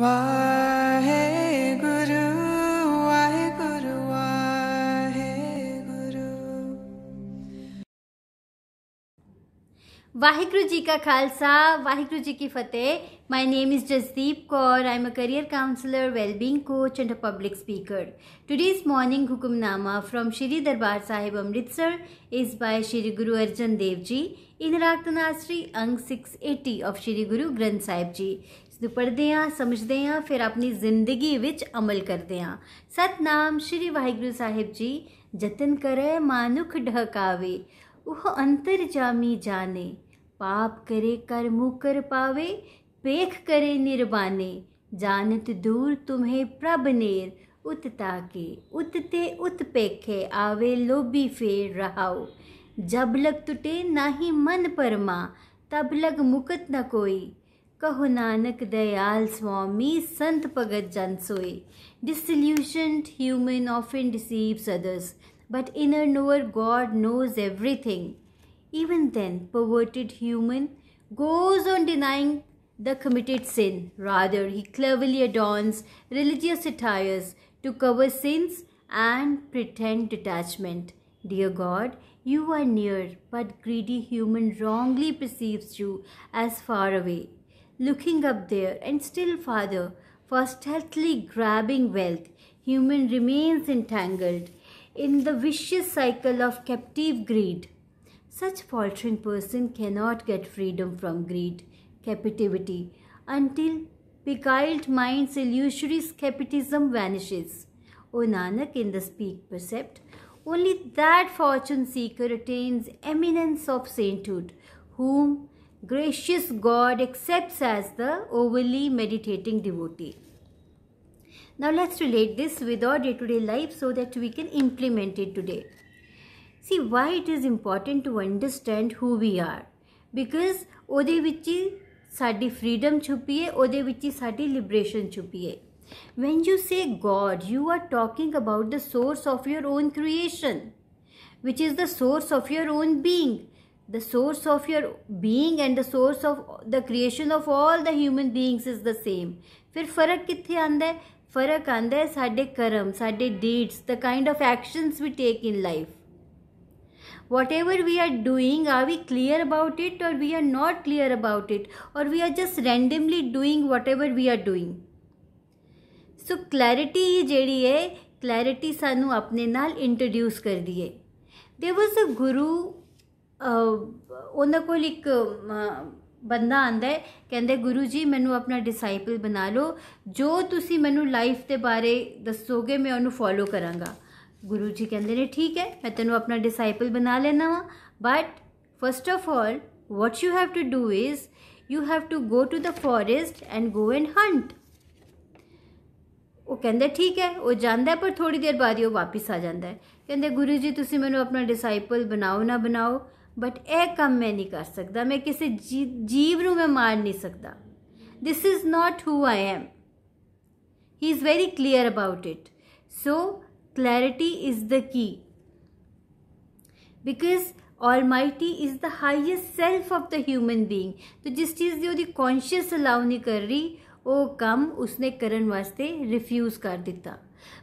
वाहिगुरु जी का खालसा वाहिगुरु जी की फतेह my name is Jasdeep Kaur I am a career counsellor wellbeing coach and a public speaker today's morning Hukamnama from Shri Darbar Sahib Amritsar is by Shri Guru Arjan देव जी इन रागतनाश्री अंग six eighty of Shri गुरु ग्रंथ साहिब जी ਪੜਦੇ ਆ ਸਮਝਦੇ ਆ ਫਿਰ ਆਪਣੀ ਜ਼ਿੰਦਗੀ ਵਿੱਚ ਅਮਲ ਕਰਦੇ ਆ ਸਤਨਾਮ ਸ਼੍ਰੀ ਵਾਹਿਗੁਰੂ ਸਾਹਿਬ ਜੀ ਜਤਨ ਕਰੇ ਮਾਨੁਖ ਢਹਕਾਵੇ ਉਹ ਅੰਤਰ ਜਾਮੀ ਜਾਣੇ ਪਾਪ ਕਰੇ ਕਰ ਮੁਕਰ ਪਾਵੇ पेख करे निर्वाणे जानत दूर तुम्हें प्रभ नेर उतता के उतते उत पेखे आवे लोभी फेर रहाओ जब लग टूटे नाही मन परमा तब लग मुकत न कोई कहो नानक दयाल स्वामी संत भगत जन disillusioned human often deceives others but inner knower god knows everything even then perverted human goes on denying the committed sin rather he cleverly adorns religious attires to cover sins and pretend detachment dear god you are near but greedy human wrongly perceives you as far away looking up there and still farther, for stealthily grabbing wealth, human remains entangled in the vicious cycle of captive greed. Such faltering person cannot get freedom from greed, captivity, until beguiled mind's illusory skepticism vanishes. O Nanak, in the speak percept, only that fortune seeker attains eminence of sainthood, whom gracious God accepts as the overly meditating devotee. Now let's relate this with our day-to-day life so that we can implement it today. See why it is important to understand who we are because ਉਹਦੇ ਵਿੱਚ freedom ਸਾਡੀ freedom ਛੁਪੀ liberation ਉਹਦੇ when you say god you are talking about the source of your own creation which is the source of your own being the source of your being and the source of the creation of all the human beings is the same ਫਿਰ ਫਰਕ ਕਿੱਥੇ ਆਂਦਾ ਹੈ ਫਰਕ ਆਂਦਾ ਹੈ ਸਾਡੇ ਕਰਮ the kind of actions we take in life whatever we are doing are we clear about it or we are not clear about it or we are just randomly doing whatever we are doing so clarity ਜਿਹੜੀ ਹੈ clarity ਸਾਨੂੰ ਆਪਣੇ ਨਾਲ introduce ਕਰਦੀ ਹੈ there was a guru ਉਹਨਾਂ ਕੋਲ ਇੱਕ ਬੰਦਾ ਆਂਦਾ ਹੈ ਕਹਿੰਦੇ ਗੁਰੂ ਜੀ ਮੈਨੂੰ ਆਪਣਾ ਡਿਸਾਈਪਲ ਬਣਾ ਲਓ ਜੋ ਤੁਸੀਂ ਮੈਨੂੰ ਲਾਈਫ ਦੇ ਬਾਰੇ ਦੱਸੋਗੇ ਮੈਂ ਉਹਨੂੰ ਫੋਲੋ ਕਰਾਂਗਾ ਗੁਰੂ ਜੀ ਕਹਿੰਦੇ ਨੇ ਠੀਕ ਹੈ ਮੈਂ ਤੈਨੂੰ ਆਪਣਾ ਡਿਸਾਈਪਲ ਬਣਾ ਲੈਣਾ ਵਾ but first of all what you have to do is you have to go to the forest and go and hunt ਉਹ ਕਹਿੰਦਾ ਠੀਕ ਹੈ ਉਹ ਜਾਂਦਾ ਪਰ ਥੋੜੀ ਦੇਰ ਬਾਅਦ ਉਹ ਵਾਪਸ ਆ ਜਾਂਦਾ ਹੈ ਕਹਿੰਦੇ ਗੁਰੂ ਜੀ ਤੁਸੀਂ ਮੈਨੂੰ ਆਪਣਾ ਡਿਸਾਈਪਲ ਬਣਾਓ ਨਾ ਬਣਾਓ बट ए कम मैं नहीं कर सकता मैं किसी जी, जीव नू मैं मार नहीं सकता this is not who I am he is very clear about it so clarity is the key because almighty is the highest self of the human being जिस चीज़ की कॉन्शियस अलाउ नहीं कर रही ओह् कम्म उसने करन वास्ते रिफ्यूज कर दिता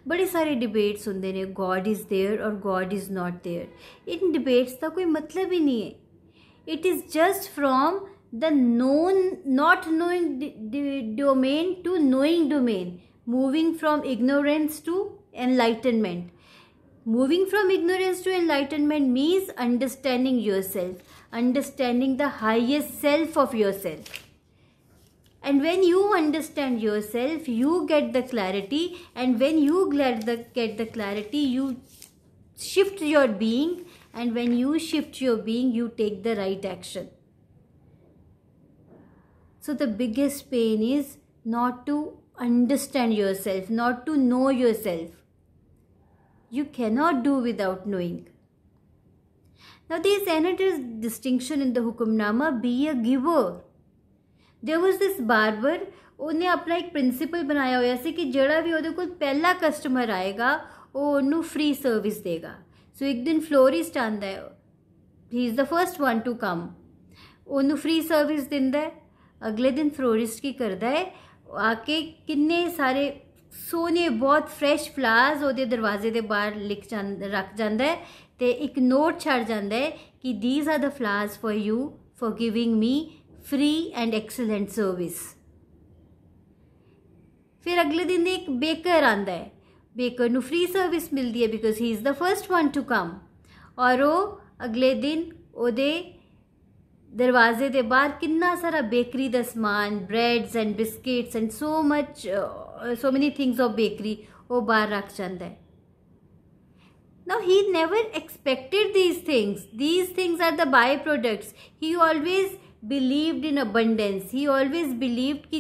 बड़े सारे डिबेट्स होंदे न गॉड इज़ देयर और गॉड इज़ नॉट देयर इन डिबेट्स का कोई मतलब ही नहीं है it is just from the known not knowing domain to knowing domain moving from ignorance to enlightenment moving from ignorance to enlightenment means understanding means self understanding the highest self of of self and when you understand yourself you get the clarity and when you get the, clarity you shift your being and when you shift your being you take the right action so the biggest pain is not to understand yourself not to know yourself you cannot do without knowing now there is another distinction in the hukumnama be a giver there was this barber ਉਹਨੇ ਆਪਣਾ ਇੱਕ principal ਬਣਾਇਆ ਹੋਇਆ ਸੀ ਕਿ ਜਿਹੜਾ ਵੀ ਉਹਦੇ ਕੋਲ ਪਹਿਲਾ ਕਸਟਮਰ ਆਏਗਾ ਉਹ ਉਹਨੂੰ ਫ੍ਰੀ ਸਰਵਿਸ ਦੇਗਾ ਸੋ ਇੱਕ ਦਿਨ ਫਲੋਰਿਸਟ ਆਂਦਾ ਹੈ he is the first one to come ਉਹਨੂੰ ਫ੍ਰੀ ਸਰਵਿਸ ਦਿੰਦਾ ਹੈ ਅਗਲੇ ਦਿਨ ਫਲੋਰਿਸਟ ਕੀ ਕਰਦਾ ਹੈ ਆ ਕੇ ਕਿੰਨੇ ਸਾਰੇ ਸੋਨੇ ਬਹੁਤ ਫਰੈਸ਼ ਫਲਾਸ ਉਹਦੇ ਦਰਵਾਜ਼ੇ ਦੇ ਬਾਹਰ ਲਿਖ ਜਾਂਦਾ ਰੱਖ ਜਾਂਦਾ ਹੈ ਤੇ ਇੱਕ ਨੋਟ ਛੱਡ ਜਾਂਦਾ ਹੈ ਕਿ these are the flowers for you for giving me free and excellent service ਫਿਰ ਅਗਲੇ ਦਿਨ ਇੱਕ ਬੇਕਰ ਆਂਦਾ ਹੈ ਬੇਕਰ ਨੂੰ ਫ੍ਰੀ ਸਰਵਿਸ ਮਿਲਦੀ ਹੈ because he is the first one to come ਔਰ ਉਹ ਅਗਲੇ ਦਿਨ ਉਹਦੇ ਦਰਵਾਜ਼ੇ ਦੇ ਬਾਹਰ ਕਿੰਨਾ ਸਾਰਾ ਬੇਕਰੀ ਦਾ ਸਮਾਨ breads and biscuits and so much so many things of bakery ਉਹ ਬਾਹਰ ਰੱਖ ਜਾਂਦਾ ਹੈ Now he never expected these things. These things are the byproducts. He always believed in abundance he always believed कि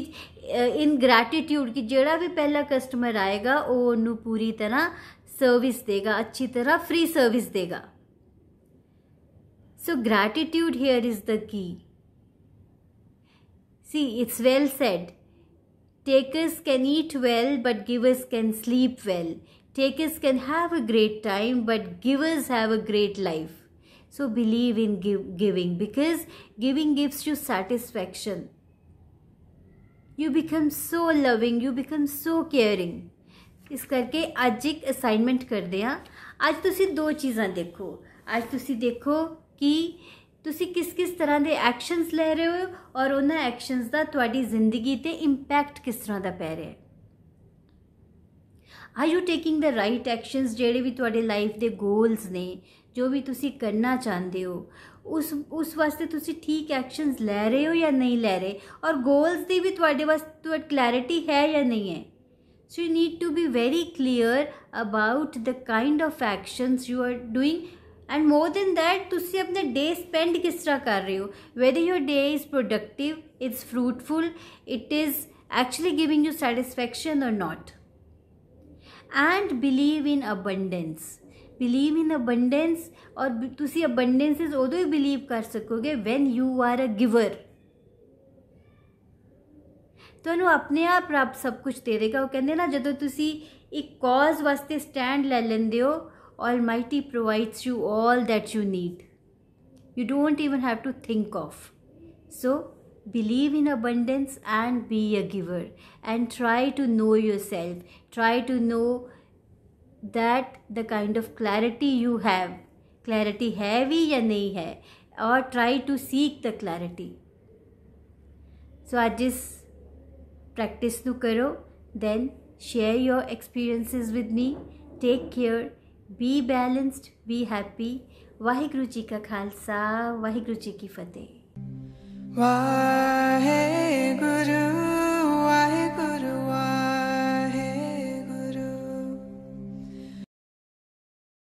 in gratitude कि जोड़ा भी पहला कस्टमर आएगा वो उन्होंने पूरी तरह सर्विस देगा अच्छी तरह फ्री सर्विस देगा so gratitude here is the key see it's well said takers can eat well but givers can sleep well takers can have a great time but givers have a great life So believe in give, giving because giving gives you satisfaction. you become so loving you become so caring ਇਸ ਕਰਕੇ ਅੱਜ ਇੱਕ assignment ਕਰਦੇ ਆ ਅੱਜ ਤੁਸੀਂ ਦੋ ਚੀਜ਼ਾਂ ਦੇਖੋ ਅੱਜ ਤੁਸੀਂ ਦੇਖੋ ਕਿ ਤੁਸੀਂ ਕਿਸ-ਕਿਸ ਤਰ੍ਹਾਂ ਦੇ ਐਕਸ਼ਨਸ ਲੈ ਰਹੇ ਹੋ ਔਰ ਉਹਨਾਂ ਐਕਸ਼ਨਸ ਦਾ ਤੁਹਾਡੀ ਜ਼ਿੰਦਗੀ ਤੇ ਇੰਪੈਕਟ ਕਿਸ ਤਰ੍ਹਾਂ ਦਾ ਪੈ ਰਿਹਾ ਹੈ are you taking the right actions ਜਿਹੜੇ ਵੀ ਤੁਹਾਡੇ ਲਾਈਫ ਦੇ ਗੋਲਸ ਨੇ जो भी तुसी करना चाहते हो उस उस वास्ते तुसी ठीक एक्शंस ले रहे हो या नहीं ले रहे और गोल्स की भी थोड़े वास्ते क्लैरिटी है या नहीं है so you need to be very clear about the kind of actions you are doing and more than that तुसी अपने डे स्पेंड किस तरह कर रहे हो whether your day is productive it's fruitful it is actually giving you satisfaction और not and believe in abundance believe in abundance और ਤੁਸੀਂ ਅਬੰਡੈਂਸਸ ਉਦੋਂ ਹੀ ਬਿਲੀਵ ਕਰ ਸਕੋਗੇ when you are a giver ਤੁਹਾਨੂੰ ਆਪਣੇ ਆਪ ਰੱਬ ਸਭ ਕੁਝ ਦੇ ਦੇਗਾ ਉਹ ਕਹਿੰਦੇ ਨਾ ਜਦੋਂ ਤੁਸੀਂ ਇੱਕ ਕਾਜ਼ ਵਾਸਤੇ ਸਟੈਂਡ ਲੈ ਲੈਂਦੇ ਹੋ Almighty provides you all that you need you don't even have to think of so believe in abundance and be a giver and try to know yourself try to know that the kind of clarity you have clarity है भी या नहीं है और try to seek the clarity so आज इस practice तो करो then share your experiences with me take care be balanced be happy Waheguru ji का खालसा वाहिगुरु जी की फतेह वाहे गुरु